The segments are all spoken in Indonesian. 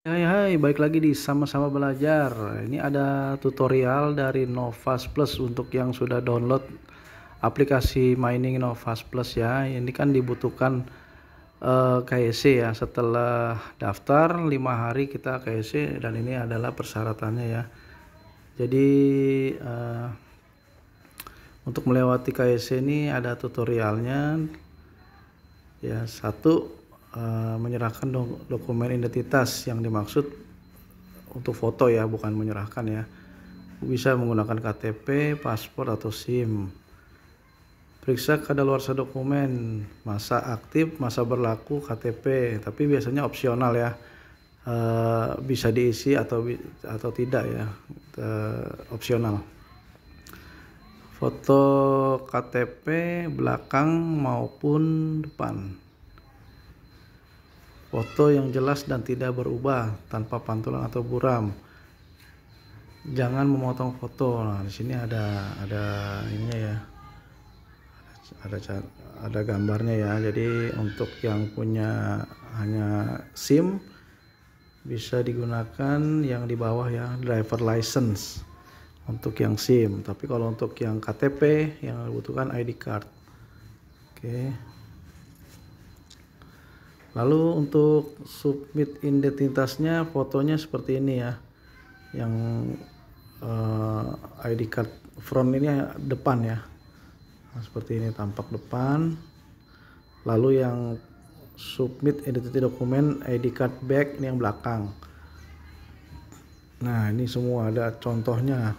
Hai hai, balik lagi di sama-sama belajar. Ini ada tutorial dari Novas Plus untuk yang sudah download aplikasi mining Novas Plus ya. Ini kan dibutuhkan uh, eh, KYC ya. Setelah daftar lima hari kita KYC dan ini adalah persyaratannya ya. Jadi uh, untuk melewati KYC ini ada tutorialnya. Ya, satu Eh, menyerahkan do dokumen identitas yang dimaksud untuk foto ya, bukan menyerahkan ya. Bisa menggunakan KTP, paspor atau SIM. Periksa kadaluarsa dokumen, masa aktif, masa berlaku KTP, tapi biasanya opsional ya. Uh, bisa diisi atau atau tidak ya uh, opsional foto KTP belakang maupun depan Foto yang jelas dan tidak berubah tanpa pantulan atau buram. Jangan memotong foto. Nah, di sini ada ada ini ya. Ada ada gambarnya ya. Jadi untuk yang punya hanya SIM bisa digunakan yang di bawah ya driver license untuk yang SIM. Tapi kalau untuk yang KTP yang butuhkan ID card. Oke. Okay lalu untuk submit identitasnya fotonya seperti ini ya yang uh, eh, ID card front ini depan ya nah, seperti ini tampak depan lalu yang submit identity dokumen ID card back ini yang belakang nah ini semua ada contohnya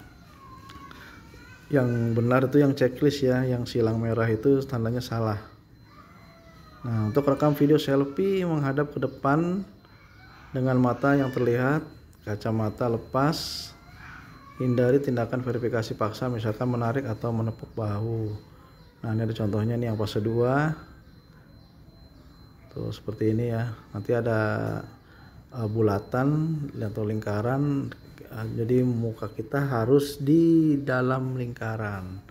yang benar itu yang checklist ya yang silang merah itu tandanya salah Nah, untuk rekam video selfie menghadap ke depan dengan mata yang terlihat, kacamata lepas, hindari tindakan verifikasi paksa misalkan menarik atau menepuk bahu. Nah, ini ada contohnya nih yang fase 2. Tuh, seperti ini ya. Nanti ada uh, bulatan atau lingkaran, jadi muka kita harus di dalam lingkaran.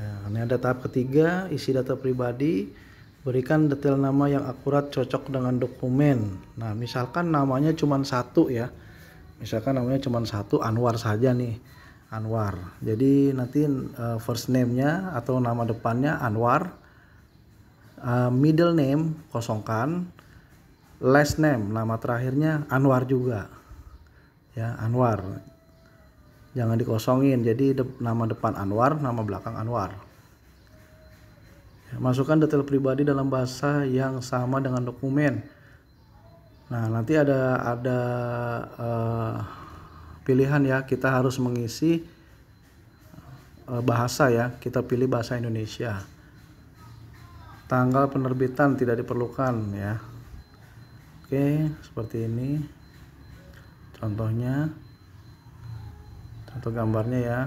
Ya, ini ada tahap ketiga, isi data pribadi. Berikan detail nama yang akurat cocok dengan dokumen. Nah, misalkan namanya cuma satu ya. Misalkan namanya cuma satu, Anwar saja nih. Anwar. Jadi nanti uh, first name-nya atau nama depannya Anwar. Uh, middle name kosongkan. Last name, nama terakhirnya Anwar juga. Ya, Anwar jangan dikosongin jadi de nama depan Anwar nama belakang Anwar ya, masukkan detail pribadi dalam bahasa yang sama dengan dokumen nah nanti ada ada uh, pilihan ya kita harus mengisi uh, bahasa ya kita pilih bahasa Indonesia tanggal penerbitan tidak diperlukan ya oke seperti ini contohnya satu gambarnya ya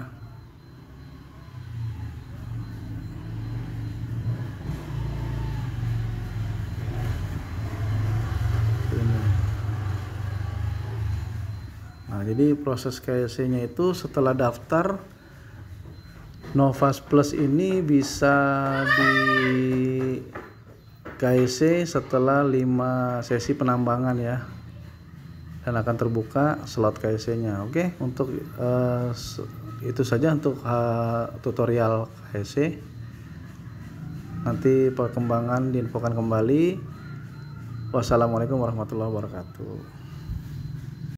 nah jadi proses KYC nya itu setelah daftar Novas Plus ini bisa di KYC e setelah 5 sesi penambangan ya dan akan terbuka slot KSC-nya. Oke, untuk uh, itu saja untuk uh, tutorial KSC. E. Nanti perkembangan diinfokan kembali. Wassalamualaikum warahmatullahi wabarakatuh.